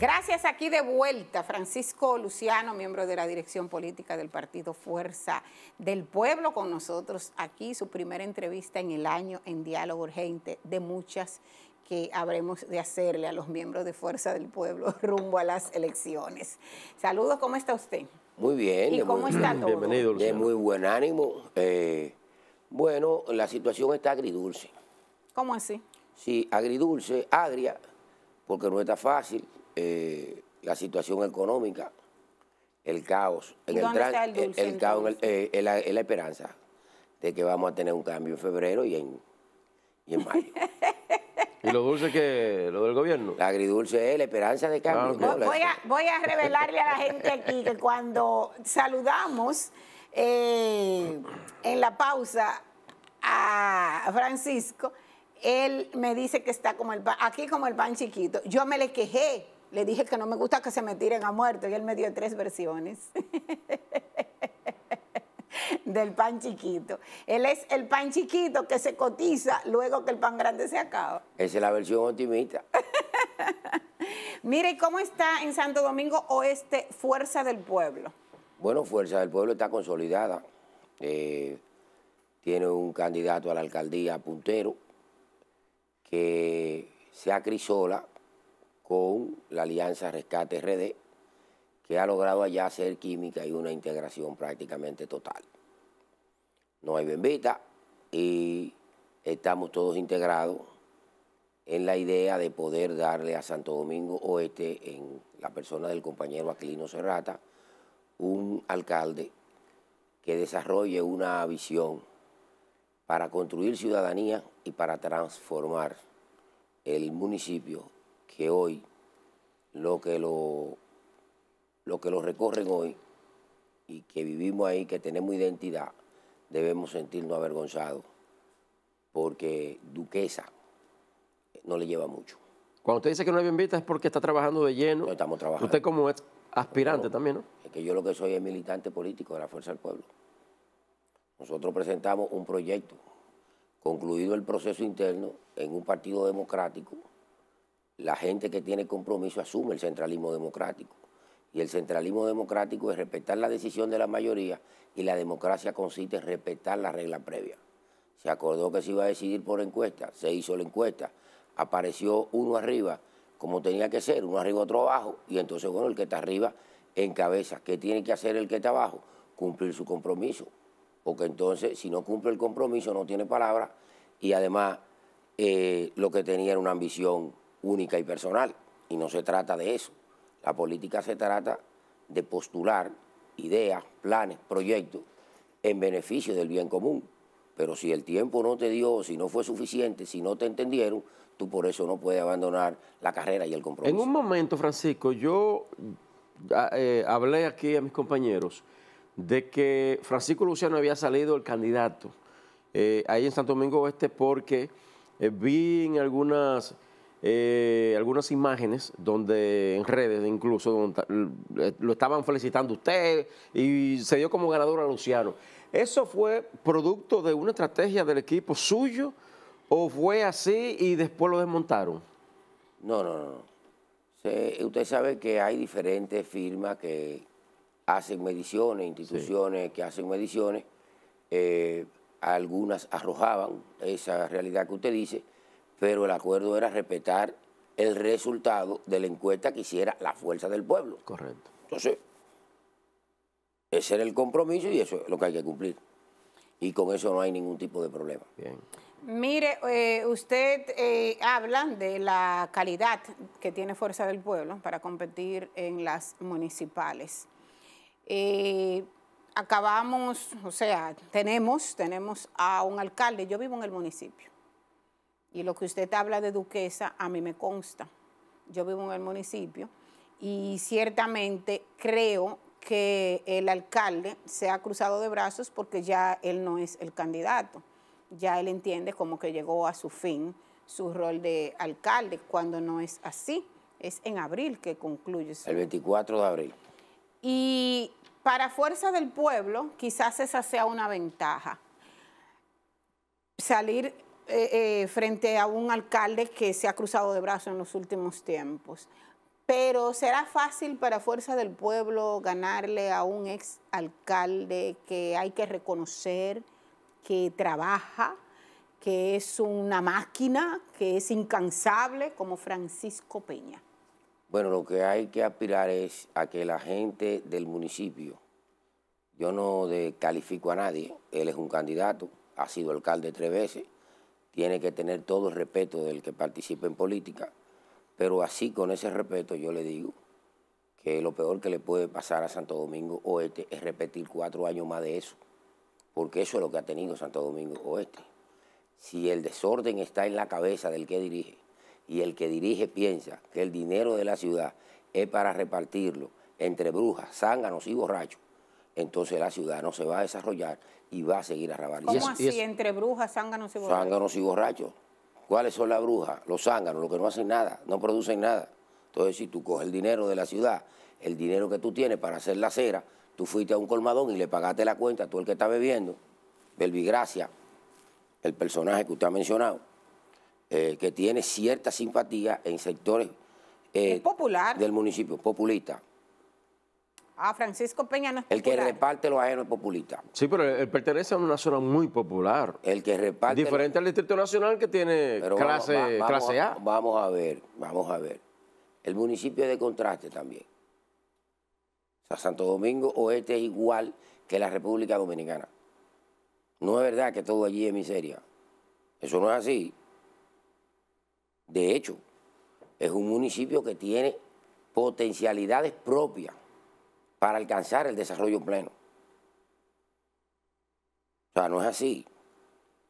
Gracias, aquí de vuelta, Francisco Luciano, miembro de la dirección política del partido Fuerza del Pueblo, con nosotros aquí, su primera entrevista en el año en Diálogo Urgente, de muchas que habremos de hacerle a los miembros de Fuerza del Pueblo rumbo a las elecciones. Saludos, ¿cómo está usted? Muy bien. ¿Y cómo muy, está todo? Bienvenido, Luciano. De muy buen ánimo. Eh, bueno, la situación está agridulce. ¿Cómo así? Sí, agridulce, agria, porque no está fácil eh, la situación económica, el caos, en el, el, caos, en, eh, la, esperanza de que vamos a tener un cambio en febrero y en, mayo. ¿Y lo dulce que lo del gobierno? La agridulce es la esperanza de cambio. Ah, voy, a, voy a revelarle a la gente aquí que cuando saludamos eh, en la pausa a Francisco, él me dice que está como el aquí como el pan chiquito. Yo me le quejé le dije que no me gusta que se me tiren a muerto y él me dio tres versiones del pan chiquito. Él es el pan chiquito que se cotiza luego que el pan grande se acaba. Esa es la versión optimista. Mire, ¿cómo está en Santo Domingo Oeste Fuerza del Pueblo? Bueno, Fuerza del Pueblo está consolidada. Eh, tiene un candidato a la alcaldía puntero que se acrisola con la Alianza Rescate RD, que ha logrado allá hacer química y una integración prácticamente total. No hay bendita y estamos todos integrados en la idea de poder darle a Santo Domingo Oeste, en la persona del compañero Aquilino Serrata, un alcalde que desarrolle una visión para construir ciudadanía y para transformar el municipio que hoy lo que lo, lo que lo recorren hoy y que vivimos ahí, que tenemos identidad, debemos sentirnos avergonzados, porque Duquesa no le lleva mucho. Cuando usted dice que no le invita es porque está trabajando de lleno. No estamos trabajando. Usted como es aspirante también, ¿no? Es que yo lo que soy es militante político de la Fuerza del Pueblo. Nosotros presentamos un proyecto, concluido el proceso interno en un partido democrático, la gente que tiene compromiso asume el centralismo democrático. Y el centralismo democrático es respetar la decisión de la mayoría y la democracia consiste en respetar la regla previa. Se acordó que se iba a decidir por encuesta, se hizo la encuesta, apareció uno arriba, como tenía que ser, uno arriba, otro abajo, y entonces, bueno, el que está arriba encabeza. ¿Qué tiene que hacer el que está abajo? Cumplir su compromiso, porque entonces, si no cumple el compromiso, no tiene palabra, y además, eh, lo que tenía era una ambición única y personal, y no se trata de eso. La política se trata de postular ideas, planes, proyectos en beneficio del bien común. Pero si el tiempo no te dio, si no fue suficiente, si no te entendieron, tú por eso no puedes abandonar la carrera y el compromiso. En un momento, Francisco, yo eh, hablé aquí a mis compañeros de que Francisco Luciano había salido el candidato eh, ahí en Santo Domingo Oeste porque eh, vi en algunas eh, algunas imágenes donde en redes incluso eh, lo estaban felicitando usted y se dio como ganador a Luciano. ¿Eso fue producto de una estrategia del equipo suyo o fue así y después lo desmontaron? No, no, no. usted sabe que hay diferentes firmas que hacen mediciones, instituciones que hacen mediciones. Eh, algunas arrojaban esa realidad que usted dice pero el acuerdo era respetar el resultado de la encuesta que hiciera la fuerza del pueblo. Correcto. Entonces, ese era el compromiso y eso es lo que hay que cumplir. Y con eso no hay ningún tipo de problema. Bien. Mire, eh, usted eh, habla de la calidad que tiene Fuerza del Pueblo para competir en las municipales. Eh, acabamos, o sea, tenemos, tenemos a un alcalde, yo vivo en el municipio, y lo que usted habla de Duquesa, a mí me consta. Yo vivo en el municipio y ciertamente creo que el alcalde se ha cruzado de brazos porque ya él no es el candidato. Ya él entiende como que llegó a su fin su rol de alcalde, cuando no es así. Es en abril que concluye. El 24 de abril. Y para Fuerza del Pueblo, quizás esa sea una ventaja. Salir eh, eh, frente a un alcalde que se ha cruzado de brazos en los últimos tiempos. Pero será fácil para Fuerza del Pueblo ganarle a un ex alcalde que hay que reconocer que trabaja, que es una máquina, que es incansable, como Francisco Peña. Bueno, lo que hay que aspirar es a que la gente del municipio, yo no descalifico a nadie, él es un candidato, ha sido alcalde tres veces, tiene que tener todo el respeto del que participa en política, pero así con ese respeto yo le digo que lo peor que le puede pasar a Santo Domingo Oeste es repetir cuatro años más de eso, porque eso es lo que ha tenido Santo Domingo Oeste. Si el desorden está en la cabeza del que dirige y el que dirige piensa que el dinero de la ciudad es para repartirlo entre brujas, zánganos y borrachos, entonces la ciudad no se va a desarrollar y va a seguir rabar. ¿Cómo así? entre brujas, zánganos y borrachos. Zánganos y borrachos. ¿Cuáles son las brujas? Los zánganos, los que no hacen nada, no producen nada. Entonces, si tú coges el dinero de la ciudad, el dinero que tú tienes para hacer la cera, tú fuiste a un colmadón y le pagaste la cuenta, tú el que está bebiendo, Belvigracia, el personaje que usted ha mencionado, eh, que tiene cierta simpatía en sectores eh, del municipio, populista, Ah, Francisco Peña no es El que reparte los ajenos es populista. Sí, pero él, pertenece a una zona muy popular. El que reparte... Diferente al Distrito Nacional que tiene clase, A. Vamos a ver, vamos a ver. El municipio de contraste también. O sea, Santo Domingo Oeste es igual que la República Dominicana. No es verdad que todo allí es miseria. Eso no es así. De hecho, es un municipio que tiene potencialidades propias para alcanzar el desarrollo pleno. O sea, no es así.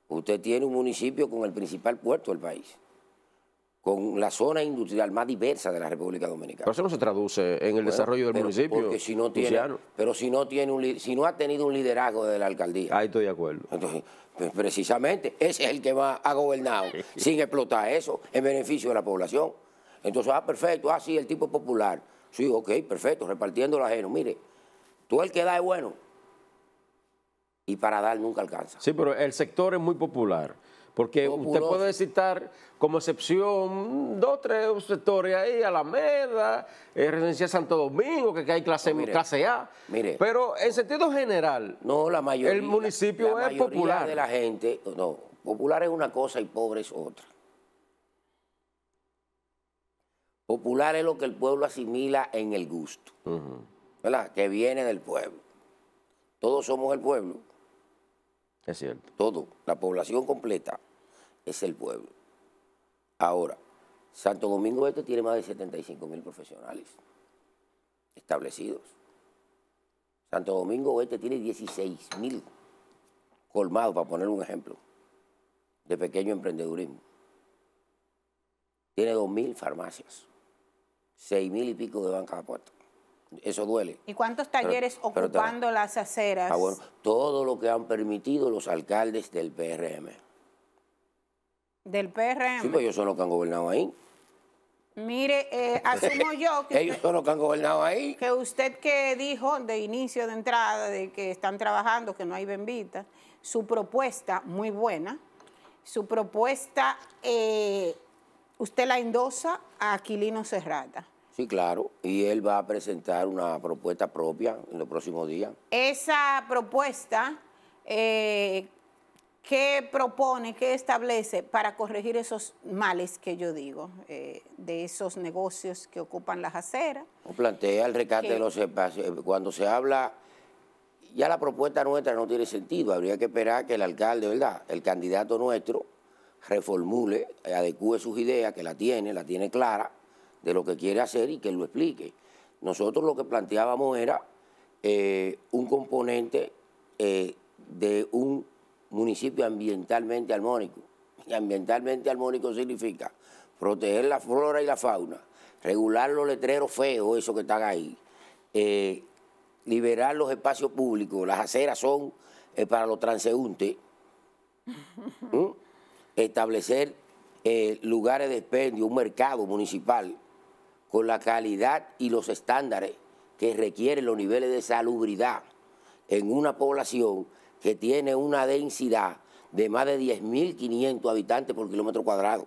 Usted tiene un municipio con el principal puerto del país, con la zona industrial más diversa de la República Dominicana. Pero eso no se traduce en el desarrollo del municipio. Porque si no tiene, pero si no tiene un, si no ha tenido un liderazgo de la alcaldía. Ahí estoy de acuerdo. Entonces, pues, precisamente ese es el que va ha gobernado sin explotar eso en beneficio de la población. Entonces, ah, perfecto, así ah, el tipo popular. Sí, ok, perfecto, repartiendo la ajeno. Mire, tú el que da es bueno y para dar nunca alcanza. Sí, pero el sector es muy popular. Porque usted puede citar como excepción dos tres sectores ahí, Alameda, Residencia eh, Residencia Santo Domingo, que, hay pues clase, A. Mire, pero en sentido general, no, la mayoría, el municipio la, la mayoría popular. de la gente, no, popular es una cosa y pobre es otra. Popular es lo que el pueblo asimila en el gusto, ¿verdad? Que viene del pueblo. Todos somos el pueblo. Es cierto. Todo, la población completa es el pueblo. Ahora, Santo Domingo Este tiene más de 75 mil profesionales establecidos. Santo Domingo Este tiene 16 mil colmados, para poner un ejemplo, de pequeño emprendedurismo. Tiene 2 mil farmacias seis mil y pico de bancas a puerta. Eso duele. ¿Y cuántos talleres ocupando las aceras? Ah, bueno, todo lo que han permitido los alcaldes del PRM. ¿Del PRM? Sí, pues ellos son los que han gobernado ahí. Mire, eh, asumo yo que... Ellos son los que han gobernado ahí. Que usted que dijo de inicio, de entrada, de que están trabajando, que no hay bendita, su propuesta, muy buena, su propuesta eh, usted la endosa a Aquilino Serrata. Sí, claro. Y él va a presentar una propuesta propia en los próximos días. Esa propuesta, que eh, ¿qué propone, qué establece para corregir esos males que yo digo, eh, de esos negocios que ocupan las aceras? plantea el recate de los espacios. Eh, cuando se habla, ya la propuesta nuestra no tiene sentido. Habría que esperar que el alcalde, ¿verdad? El candidato nuestro reformule, adecue sus ideas, que la tiene, la tiene clara de lo que quiere hacer y que lo explique. Nosotros lo que planteábamos era eh, un componente eh, de un municipio ambientalmente armónico. Y ambientalmente armónico significa proteger la flora y la fauna, regular los letreros feos, eso que están ahí, eh, liberar los espacios públicos, las aceras son para los transeúntes. ¿Mm? establecer eh, lugares de expendio, un mercado municipal con la calidad y los estándares que requieren los niveles de salubridad en una población que tiene una densidad de más de 10.500 habitantes por kilómetro cuadrado,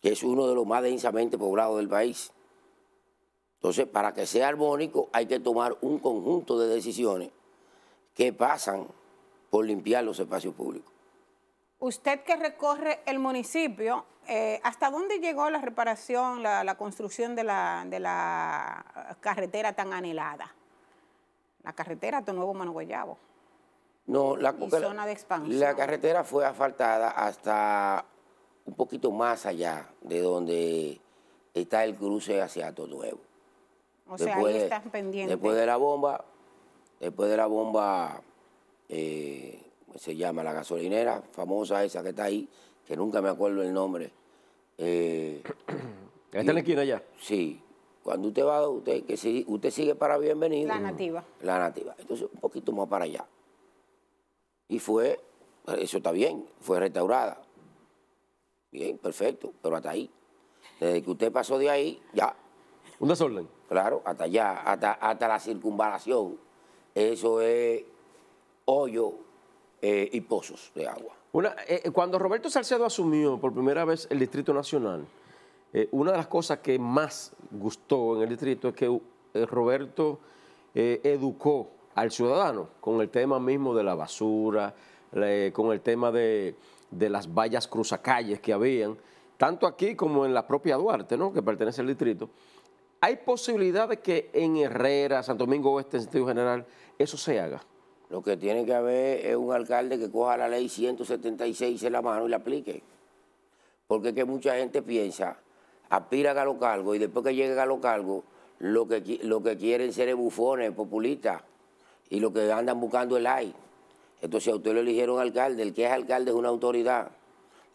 que es uno de los más densamente poblados del país. Entonces, para que sea armónico hay que tomar un conjunto de decisiones que pasan por limpiar los espacios públicos. Usted que recorre el municipio, eh, ¿hasta dónde llegó la reparación, la, construcción de la, eh, carretera tan anhelada? La carretera de Nuevo No, la, zona de expansión. la carretera fue asfaltada hasta un poquito más allá de donde está el cruce hacia Nuevo. O sea, ahí están pendientes. Después de la bomba, después de la bomba eh, se llama la gasolinera famosa esa que está ahí, que nunca me acuerdo el nombre. Eh, ¿Está en la esquina ya? Sí. Cuando usted va, usted, que si, usted sigue para bienvenido. La nativa. La nativa. Entonces, un poquito más para allá. Y fue, eso está bien, fue restaurada. Bien, perfecto, pero hasta ahí. Desde que usted pasó de ahí, ya. ¿Un desorden? Claro, hasta allá, hasta, hasta la circunvalación. Eso es hoyo eh, y pozos de agua. Eh, eh, cuando Roberto Salcedo asumió por primera vez el Distrito Nacional, una de las cosas que más gustó en el distrito es que Roberto educó al ciudadano con el tema mismo de la basura, con el tema de, las vallas cruzacalles que habían, tanto aquí como en la propia Duarte, ¿no? que pertenece al distrito. ¿Hay posibilidad de que en Herrera, Santo Domingo Oeste, en sentido general, eso se haga? Lo que tiene que haber es un alcalde que coja la ley 176 en la mano y la aplique. Porque es que mucha gente piensa, aspira a los cargos y después que llegue a los cargos, lo que, lo que quieren ser es bufones, populistas y lo que andan buscando el AI. Entonces a usted lo eligieron alcalde, el que es alcalde es una autoridad.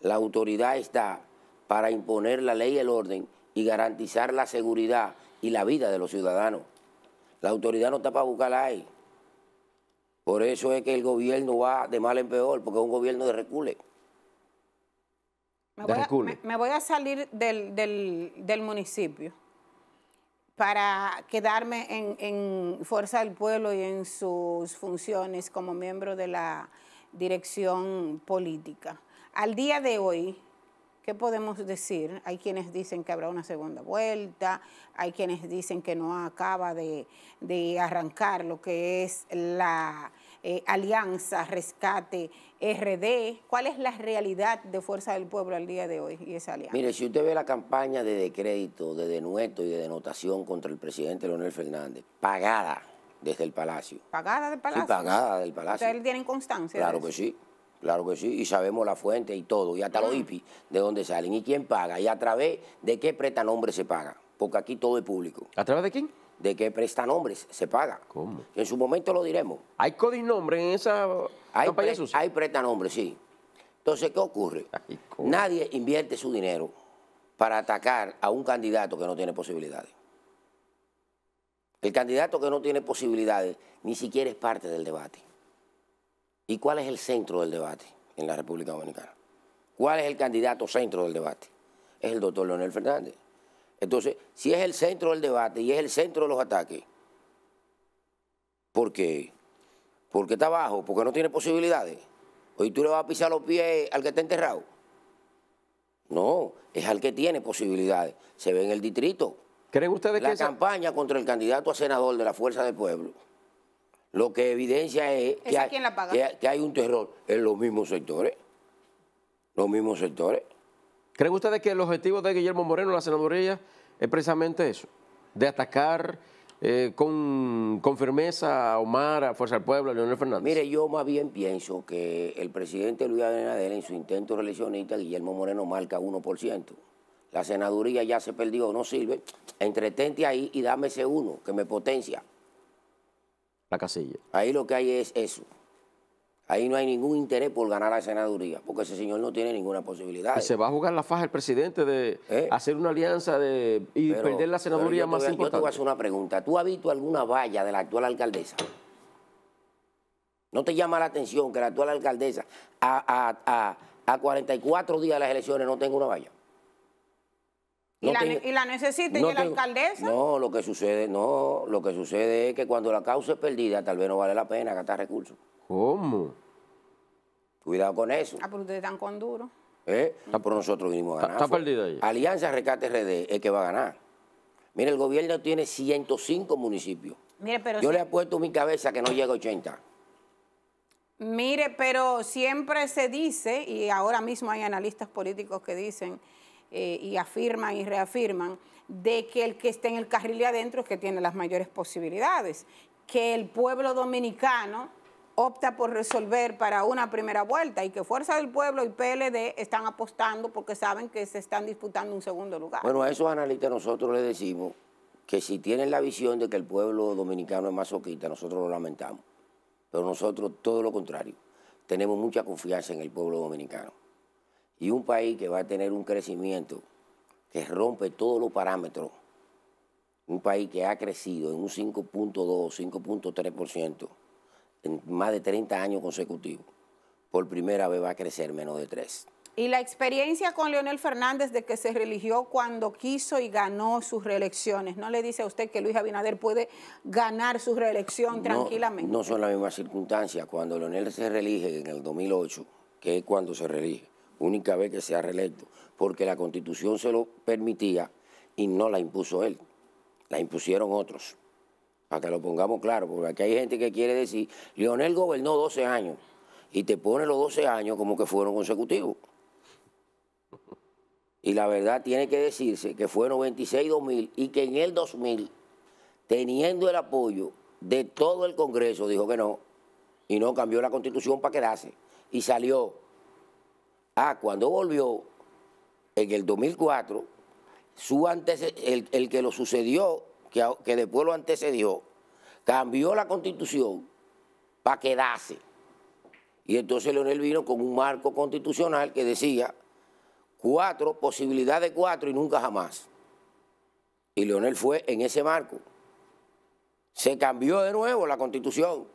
La autoridad está para imponer la ley y el orden y garantizar la seguridad y la vida de los ciudadanos. La autoridad no está para buscar la por eso es que el gobierno va de mal en peor, porque es un gobierno de recule. Me voy, a, salir del, municipio para quedarme en, en, Fuerza del Pueblo y en sus funciones como miembro de la dirección política. Al día de hoy, ¿Qué podemos decir? Hay quienes dicen que habrá una segunda vuelta, hay quienes dicen que no acaba de, arrancar lo que es la eh, alianza rescate RD. ¿Cuál es la realidad de Fuerza del Pueblo al día de hoy y esa alianza? Mire, si usted ve la campaña de decrédito, de denueto y de denotación contra el presidente Leonel Fernández, pagada desde el Palacio. ¿Pagada del Palacio? pagada del Palacio. ¿Ustedes tienen constancia? Claro de eso? que sí. Claro que sí, y sabemos la fuente y todo, y hasta los IPI, de dónde salen y quién paga, y a través de qué prestanombre se paga, porque aquí todo es público. ¿A través de quién? De qué prestanombres se paga. ¿Cómo? En su momento lo diremos. ¿Hay codinombre en esa hay campaña pre sucia? Hay sí. Entonces, ¿qué ocurre? Nadie invierte su dinero para atacar a un candidato que no tiene posibilidades. El candidato que no tiene posibilidades ni siquiera es parte del debate. ¿Y cuál es el centro del debate en la República Dominicana? ¿Cuál es el candidato centro del debate? Es el doctor Leonel Fernández. Entonces, si es el centro del debate y es el centro de los ataques, ¿por qué? Porque está abajo, porque no tiene posibilidades. Hoy tú le vas a pisar los pies al que está enterrado. No, es al que tiene posibilidades. Se ve en el distrito. ¿Cree ustedes la que campaña contra el candidato a senador de la Fuerza del Pueblo lo que evidencia es que hay, un terror en los mismos sectores. Los mismos sectores. ¿Creen ustedes que el objetivo de Guillermo Moreno, la senaduría, es precisamente eso? De atacar eh, con, firmeza a Omar, a Fuerza del Pueblo, a Leonel Fernández. Mire, yo más bien pienso que el presidente Luis Abinader en su intento reeleccionista, Guillermo Moreno marca 1%. La senaduría ya se perdió, no sirve. Entretente ahí y dame ese uno que me potencia la casilla. Ahí lo que hay es eso. Ahí no hay ningún interés por ganar la senaduría, porque ese señor no tiene ninguna posibilidad. se va a jugar la faja el presidente de ¿Eh? hacer una alianza de, y perder la senaduría más voy, importante? Yo te voy a hacer una pregunta. ¿Tú has visto alguna valla de la actual alcaldesa? ¿No te llama la atención que la actual alcaldesa a, a 44 días de las elecciones no tenga una valla? ¿Y, la, ¿Y, la, necesita alcaldesa? No, lo que sucede, no, lo que sucede es que cuando la causa es perdida, tal vez no vale la pena gastar recursos. ¿Cómo? Cuidado con eso. Ah, pero ustedes están con duro. ¿Eh? por ah, pero nosotros vinimos a ganar. Está, perdida ella. Alianza Rescate RD es que va a ganar. Mire, el gobierno tiene 105 municipios. pero Yo le apuesto mi cabeza que no llega a 80. Mire, pero siempre se dice, y ahora mismo hay analistas políticos que dicen eh, y afirman y reafirman de que el que esté en el carril de adentro es que tiene las mayores posibilidades, que el pueblo dominicano opta por resolver para una primera vuelta y que Fuerza del Pueblo y PLD están apostando porque saben que se están disputando un segundo lugar. Bueno, a esos analistas nosotros les decimos que si tienen la visión de que el pueblo dominicano es masoquista, nosotros lo lamentamos. Pero nosotros todo lo contrario, tenemos mucha confianza en el pueblo dominicano. Y un país que va a tener un crecimiento que rompe todos los parámetros, un país que ha crecido en un 5.2, 5.3% en más de 30 años consecutivos, por primera vez va a crecer menos de 3. Y la experiencia con Leonel Fernández de que se religió cuando quiso y ganó sus reelecciones, ¿no le dice a usted que Luis Abinader puede ganar su reelección tranquilamente? No son las mismas circunstancias. Cuando Leonel se relige en el 2008, que es cuando se relige única vez que sea reelecto, porque la constitución se lo permitía y no la impuso él, la impusieron otros, para que lo pongamos claro, porque aquí hay gente que quiere decir, Leonel gobernó 12 años y te pone los 12 años como que fueron consecutivos. Y la verdad tiene que decirse que fueron 26 2000 y que en el 2000, teniendo el apoyo de todo el Congreso, dijo que no y no cambió la constitución para quedarse y salió Ah, cuando volvió, en el 2004, su el, el, que lo sucedió, que, que después lo antecedió, cambió la constitución para quedarse. Y entonces Leonel vino con un marco constitucional que decía cuatro, posibilidad de cuatro y nunca jamás. Y Leonel fue en ese marco. Se cambió de nuevo la constitución.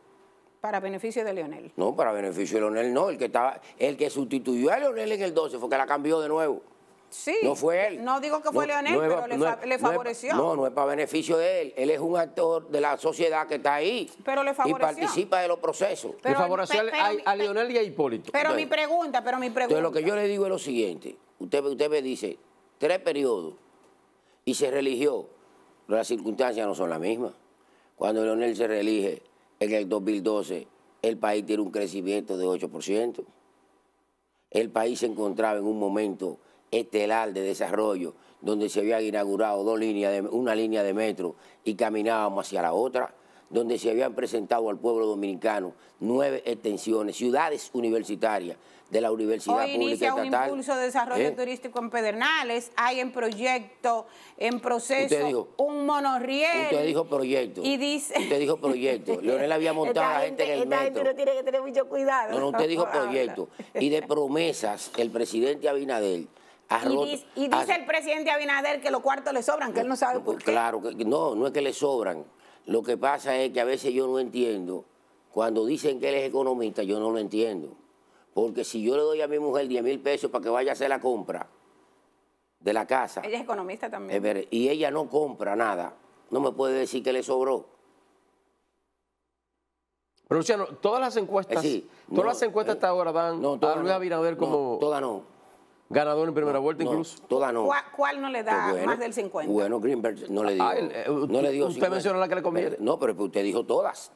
Para beneficio de Leonel. No, para beneficio de Leonel no. El que, estaba, el que sustituyó a Leonel en el 12 fue que la cambió de nuevo. Sí. No fue él. No digo que fue Leonel, pero le, favoreció. no, no es para beneficio de él. Él es un actor de la sociedad que está ahí. Pero le favoreció. Y participa de los procesos. le favoreció a, Leonel y a Hipólito. Pero mi pregunta, pero mi pregunta. Entonces lo que yo le digo es lo siguiente. Usted, usted me dice, tres periodos y se religió. Las circunstancias no son las mismas. Cuando Leonel se reelige, en el 2012 el país tiene un crecimiento de 8%. El país se encontraba en un momento estelar de desarrollo donde se habían inaugurado una línea de metro y caminábamos hacia la otra donde se habían presentado al pueblo dominicano nueve extensiones, ciudades universitarias de la Universidad Hoy inicia un impulso de desarrollo ¿eh? turístico en Pedernales, hay en proyecto, en proceso, un monorriel. Usted dijo proyecto. Y dice... Usted dijo proyecto. Leonel había montado a la gente, en el metro. no tiene que tener mucho cuidado. No, no, usted dijo proyecto. Y de promesas, el presidente Abinader y, dice, el presidente Abinader que los cuartos le sobran, que él no sabe por qué. Claro, que no, no es que le sobran, lo que pasa es que a veces yo no entiendo. Cuando dicen que él es economista, yo no lo entiendo. Porque si yo le doy a mi mujer 10 mil pesos para que vaya a hacer la compra de la casa. Ella es economista también. Y ella no compra nada. No me puede decir que le sobró. Pero Luciano, todas las encuestas, Sí. todas las encuestas eh, hasta ahora dan no, a Luis Abinader todas no ganador en primera vuelta incluso. Toda no. ¿Cuál, no le da pues más del 50? Bueno, Greenberg no le ah, dio. Ah, eh, no le dio usted mencionó la que le conviene. Eh, no, pero usted dijo todas.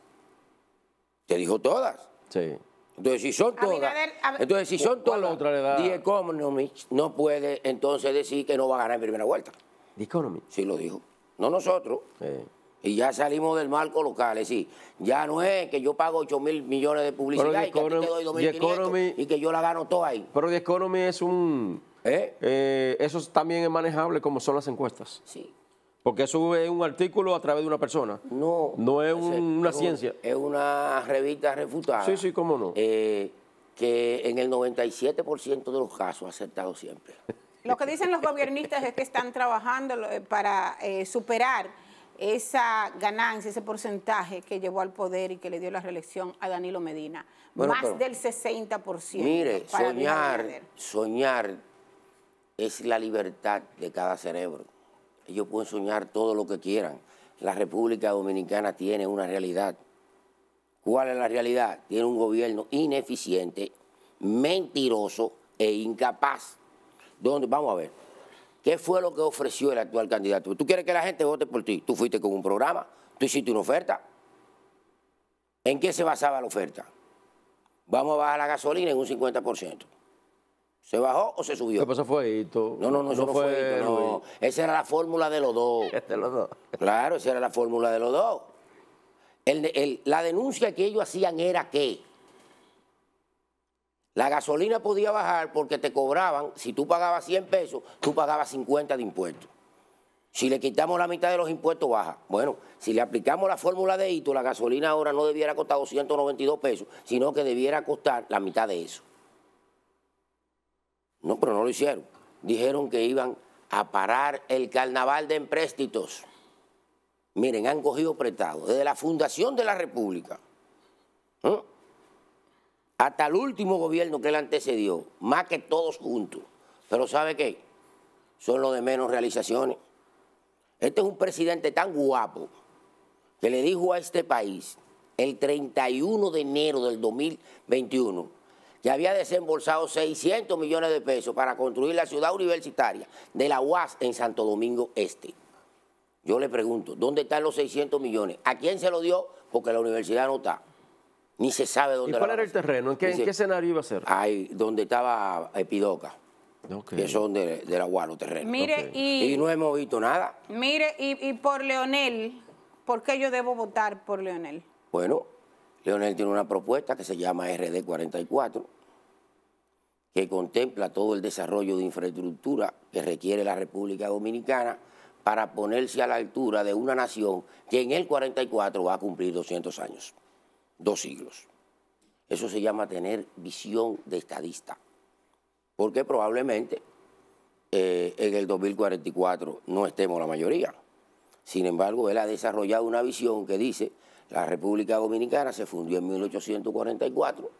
Usted dijo todas. Sí. Entonces, si son todas, entonces, si son todas, otra le The Economist no puede entonces decir que no va a ganar en primera vuelta. The Economist. Sí, lo dijo. No nosotros. Sí. Y ya salimos del marco local, es decir, ya no es que yo pago 8 mil millones de publicidad y que te doy y que yo la gano todo ahí. Pero The Economy es un... ¿Eh? Eh, eso también es manejable como son las encuestas. Sí. Porque eso es un artículo a través de una persona. No. No es, una ciencia. Es una revista refutada. Sí, sí, cómo no. Eh, que en el 97% de los casos ha aceptado siempre. Lo que dicen los gobiernistas es que están trabajando para superar esa ganancia, ese porcentaje que llevó al poder y que le dio la reelección a Danilo Medina. Más del 60%. Mire, soñar, soñar es la libertad de cada cerebro. Ellos pueden soñar todo lo que quieran. La República Dominicana tiene una realidad. ¿Cuál es la realidad? Tiene un gobierno ineficiente, mentiroso e incapaz. Vamos a ver. ¿Qué fue lo que ofreció el actual candidato? Tú quieres que la gente vote por ti. Tú fuiste con un programa, tú hiciste una oferta. ¿En qué se basaba la oferta? Vamos a bajar la gasolina en un 50%. ¿Se bajó o se subió? ¿Qué pasó fue No, no, no, eso no, fue, Esa era la fórmula de los dos. los dos. Claro, esa era la fórmula de los dos. la denuncia que ellos hacían era qué. La gasolina podía bajar porque te cobraban, si tú pagabas 100 pesos, tú pagabas 50 de impuestos. Si le quitamos la mitad de los impuestos, baja. Bueno, si le aplicamos la fórmula de Hito, la gasolina ahora no debiera costar 292 pesos, sino que debiera costar la mitad de eso. No, pero no lo hicieron. Dijeron que iban a parar el carnaval de empréstitos. Miren, han cogido prestado desde la fundación de la República. ¿eh? hasta el último gobierno que él antecedió, más que todos juntos. Pero ¿sabe qué? Son los de menos realizaciones. Este es un presidente tan guapo que le dijo a este país el 31 de enero del 2021 que había desembolsado 600 millones de pesos para construir la ciudad universitaria de la UAS en Santo Domingo Este. Yo le pregunto, ¿dónde están los 600 millones? ¿A quién se lo dio? Porque la universidad no está. Ni se sabe dónde ¿Y cuál era el terreno? ¿En qué, escenario iba a ser? Ahí, donde estaba Epidoca. Eh, que son de, de la terreno. Mire, y, no hemos visto nada. Mire, y, y, por Leonel, ¿por qué yo debo votar por Leonel? Bueno, Leonel tiene una propuesta que se llama RD 44, que contempla todo el desarrollo de infraestructura que requiere la República Dominicana para ponerse a la altura de una nación que en el 44 va a cumplir 200 años dos siglos. Eso se llama tener visión de estadista, porque probablemente eh, en el 2044 no estemos la mayoría. Sin embargo, él ha desarrollado una visión que dice, la República Dominicana se fundió en 1844,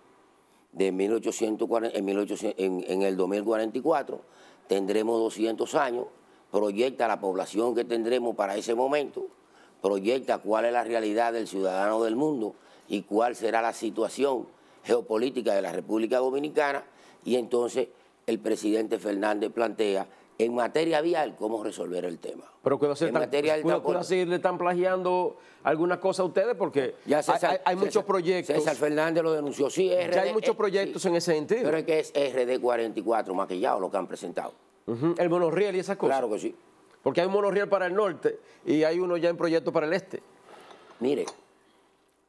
de en, en el 2044 tendremos 200 años, proyecta la población que tendremos para ese momento, proyecta cuál es la realidad del ciudadano del mundo y cuál será la situación geopolítica de la República Dominicana y entonces el presidente Fernández plantea en materia vial cómo resolver el tema. Pero puede seguirle en tan, están plagiando alguna cosa a ustedes porque hay, muchos proyectos. César Fernández lo denunció, sí, RD, Ya hay muchos eh, proyectos en ese sentido. Pero es que es RD 44 maquillado lo que han presentado. El monorriel y esas cosas. Claro que sí. Porque hay un monorriel para el norte y hay uno ya en proyecto para el este. Mire,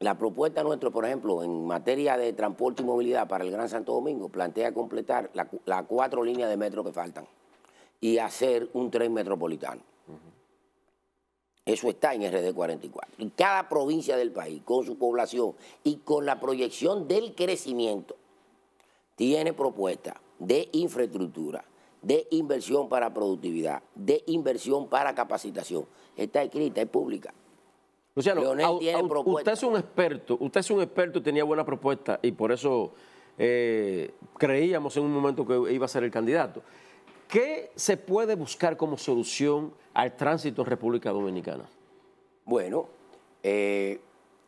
la propuesta nuestra, por ejemplo, en materia de transporte y movilidad para el Gran Santo Domingo, plantea completar las cuatro líneas de metro que faltan y hacer un tren metropolitano. Eso está en RD 44. Y cada provincia del país, con su población y con la proyección del crecimiento, tiene propuesta de infraestructura, de inversión para productividad, de inversión para capacitación. Está escrita, es pública. Luciano, usted es un experto, usted es un experto, tenía buena propuesta y por eso eh, creíamos en un momento que iba a ser el candidato. ¿Qué se puede buscar como solución al tránsito en República Dominicana? Bueno, eh,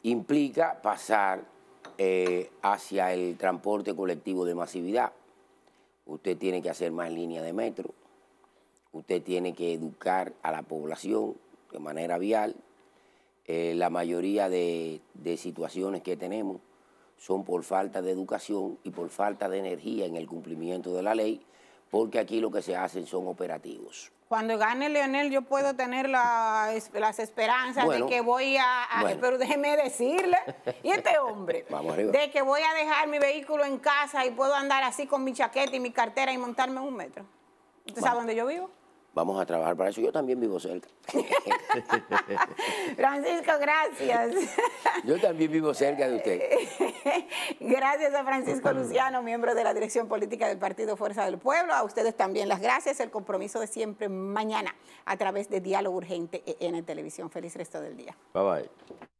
implica pasar eh, hacia el transporte colectivo de masividad. Usted tiene que hacer más líneas de metro, usted tiene que educar a la población de manera vial, eh, la mayoría de, situaciones que tenemos son por falta de educación y por falta de energía en el cumplimiento de la ley, porque aquí lo que se hacen son operativos. Cuando gane Leonel, yo puedo tener las esperanzas de que voy a. Pero déjeme decirle, y este hombre, de que voy a dejar mi vehículo en casa y puedo andar así con mi chaqueta y mi cartera y montarme un metro. ¿Usted sabe dónde yo vivo? vamos a trabajar para eso. Yo también vivo cerca. Francisco, gracias. Yo también vivo cerca de usted. Gracias a Francisco Luciano, miembro de la Dirección Política del Partido Fuerza del Pueblo. A ustedes también las gracias. El compromiso de siempre mañana a través de Diálogo Urgente en Televisión. Feliz resto del día. Bye bye.